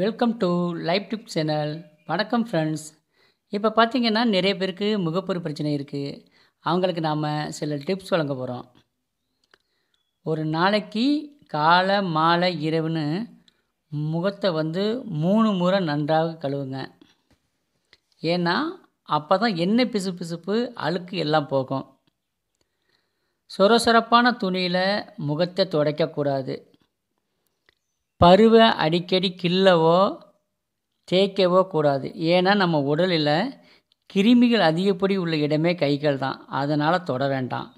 welcome to live tip channel வணக்கம் friends இப்போ பார்த்திங்கன்னா நிறைய பேருக்கு முகப்பொரு பிரச்சனை இருக்குது அவங்களுக்கு நாம் சில டிப்ஸ் வழங்க போகிறோம் ஒரு நாளைக்கு காலை மாலை இரவுன்னு முகத்தை வந்து மூணு முறை நன்றாக கழுவுங்க ஏன்னா அப்போ தான் எண்ணெய் பிசு பிசுப்பு அழுக்கு எல்லாம் போகும் சொரசொரப்பான துணியில் முகத்தை துடைக்கக்கூடாது பருவை அடிக்கடி கிள்ளவோ தேய்க்கவோ கூடாது ஏன்னா நம்ம உடலில் கிருமிகள் அதிகப்படி உள்ள இடமே கைகள் தான் அதனால் தொட வேண்டாம்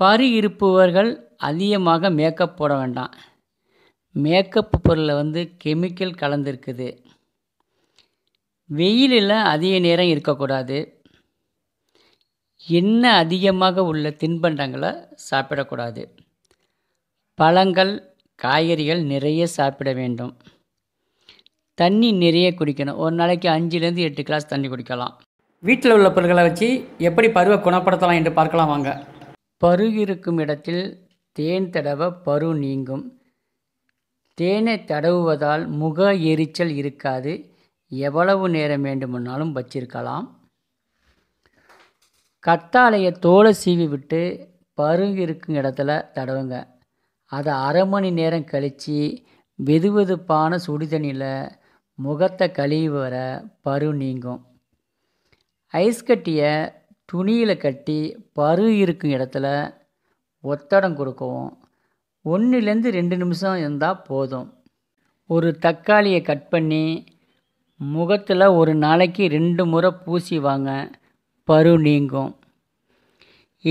பரு இருப்பவர்கள் அதிகமாக மேக்கப் போட வேண்டாம் மேக்கப் பொருளில் வந்து கெமிக்கல் கலந்துருக்குது வெயிலில் அதிக நேரம் இருக்கக்கூடாது எண்ணெய் அதிகமாக உள்ள தின்பண்டங்களை சாப்பிடக்கூடாது பழங்கள் காய்கறிகள் நிறைய சாப்பிட வேண்டும் தண்ணி நிறைய குடிக்கணும் ஒரு நாளைக்கு அஞ்சுலேருந்து எட்டு கிளாஸ் தண்ணி குடிக்கலாம் வீட்டில் உள்ள பொருட்களை வச்சு எப்படி பருவை குணப்படுத்தலாம் என்று பார்க்கலாம் வாங்க பரு இருக்கும் இடத்தில் தேன் தடவ பரு நீங்கும் தேனை தடவுவதால் முக எரிச்சல் இருக்காது எவ்வளவு நேரம் வேண்டுமென்னாலும் வச்சிருக்கலாம் கத்தாழையை தோலை சீவி விட்டு பருகு இருக்கும் இடத்துல தடவுங்க அதை அரை மணி நேரம் கழித்து வெது வெதுப்பான சுடு தண்ணியில் முகத்தை கழுவி வர பரு நீங்கும் ஐஸ் கட்டியை துணியில் கட்டி பரு இருக்கும் இடத்துல ஒத்தடம் கொடுக்கவும் ஒன்றுலேருந்து ரெண்டு நிமிஷம் இருந்தால் போதும் ஒரு தக்காளியை கட் பண்ணி முகத்தில் ஒரு நாளைக்கு ரெண்டு முறை பூசி வாங்க பரு நீங்கும்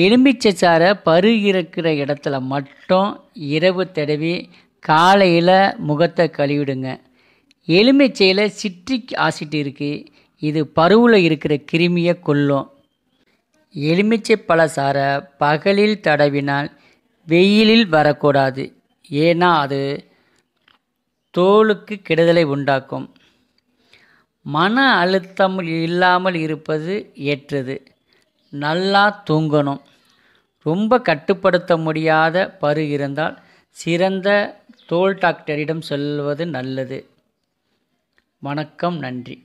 எலுமிச்சை சாறை பரு இருக்கிற இடத்துல மட்டும் இரவு தடவி காலையில் முகத்தை கழுவிடுங்க எலுமிச்சையில் சிட்ரிக் ஆசிட் இருக்குது இது பருவில் இருக்கிற கிருமியை கொல்லும் எலுமிச்சை பழ சாரை பகலில் தடவினால் வெயிலில் வரக்கூடாது ஏன்னா அது தோலுக்கு கெடுதலை உண்டாக்கும் மன அழுத்தம் இல்லாமல் இருப்பது ஏற்றது நல்லா தூங்கணும் ரொம்ப கட்டுப்படுத்த முடியாத பரு இருந்தால் சிறந்த தோல் டாக்டரிடம் செல்வது நல்லது வணக்கம் நன்றி